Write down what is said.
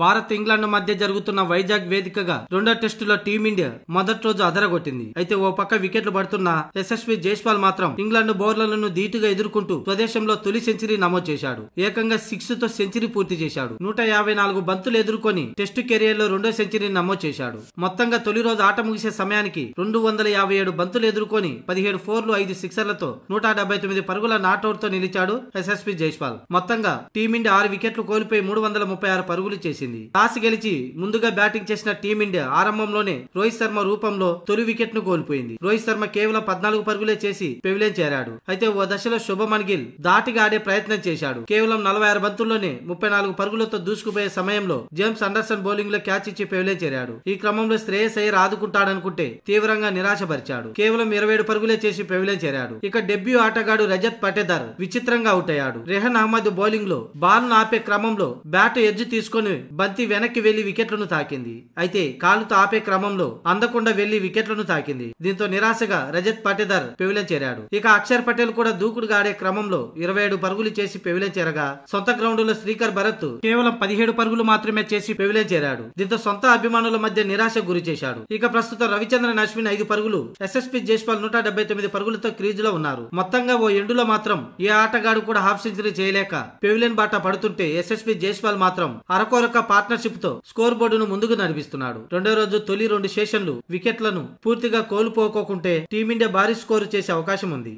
Bharat England మధ్య జరుగుతున్న వైజాగ్ వేదికగా రెండో టెస్టులో టీమిండియా మొదటి రోజు అదరగొట్టింది అయితే ఓ పక్క వికెట్లు పడుతున్న యశస్వి జైస్వాల్ మాత్రం ఇంగ్లాండ్ బౌలర్లను ధీటుగా ఎదుర్కొంటూ స్వదేశంలో తొలి సెంచరీ నమోదు చేశాడు ఏకంగా సిక్స్ తో సెంచరీ పూర్తి చేశాడు నూట యాభై నాలుగు బంతులు ఎదుర్కొని టెస్ట్ కెరియర్ లో రెండో సెంచరీ నమోదు చేశాడు మొత్తంగా తొలి రోజు ఆట ముగిసే సమయానికి రెండు వందల యాభై ఏడు బంతులు ఎదుర్కొని పదిహేడు ఫోర్లు ఐదు సిక్సర్లతో నూట డెబ్బై తొమ్మిది పరుగుల నాట్అవుట్ తో నిలిచాడు యశస్వి జైస్వాల్ మొత్తంగా టీమిండియా ఆరు వికెట్లు కోల్పోయి మూడు వందల ముప్పై ఆరు పరుగులు చేసింది చేసింది టాస్ గెలిచి ముందుగా బ్యాటింగ్ చేసిన టీమిండియా ఆరంభంలోనే రోహిత్ శర్మ రూపంలో తొలి వికెట్ ను కోల్పోయింది రోహిత్ శర్మ కేవలం పద్నాలుగు పరుగులే చేసి పెవిలేన్ చేరాడు అయితే ఓ దశలో శుభమన్ గిల్ దాటిగా ఆడే ప్రయత్నం చేశాడు కేవలం నలభై ఆరు బంతుల్లోనే ముప్పై నాలుగు పరుగులతో దూసుకుపోయే సమయంలో జేమ్స్ అండర్సన్ బౌలింగ్ లో క్యాచ్ ఇచ్చి పెవిలేన్ చేరాడు ఈ క్రమంలో శ్రేయస్ అయ్యర్ ఆదుకుంటాడనుకుంటే తీవ్రంగా నిరాశపరిచాడు కేవలం ఇరవై ఏడు పరుగులే చేసి పెవిలేన్ చేరాడు ఇక డెబ్యూ ఆటగాడు రజత్ పటేదార్ విచిత్రంగా అవుట్ అయ్యాడు రెహన్ అహ్మద్ బౌలింగ్ లో బాల్ ఆపే క్రమంలో బ్యాట్ ఎడ్జ్ తీసుకుని బంతి వెనక్కి వెళ్లి వికెట్లను తాకింది అయితే కాలుతో ఆపే క్రమంలో అందకుండా వెళ్లి వికెట్లను తాకింది దీంతో నిరాశగా రజత్ పటేదర్ పెవిలెన్ చేరాడు ఇక అక్షర్ పటేల్ కూడా దూకుడు గాడే క్రమంలో ఇరవై ఏడు పరుగులు చేసి పెవిలే చేరగా సొంత గ్రౌండ్లో శ్రీకర్ భరత్ కేవలం పదిహేడు పరుగులు మాత్రమే చేసి పెవిలే చేరాడు దీంతో సొంత అభిమానుల మధ్య నిరాశ గురి చేశాడు ఇక ప్రస్తుతం రవిచంద్రన్ అశ్విన్ ఐదు పరుగులు ఎస్ఎస్పి జైస్పాల్ నూట డెబ్బై తొమ్మిది పరుగులతో క్రీజులో ఉన్నారు మొత్తంగా ఓ ఎండులో మాత్రం ఏ ఆటగాడు కూడా హాఫ్ సెంచరీ చేయలేక పెవిలెన్ బాట పడుతుంటే ఎస్ఎస్పి జైస్పాల్ మాత్రం అరకొరక తో స్కోర్ బోర్డును ముందుకు నడిపిస్తున్నాడు రెండో రోజు తొలి రెండు సెషన్లు వికెట్లను పూర్తిగా కోల్పోకుంటే టీమిండియా భారీ స్కోరు చేసే అవకాశం ఉంది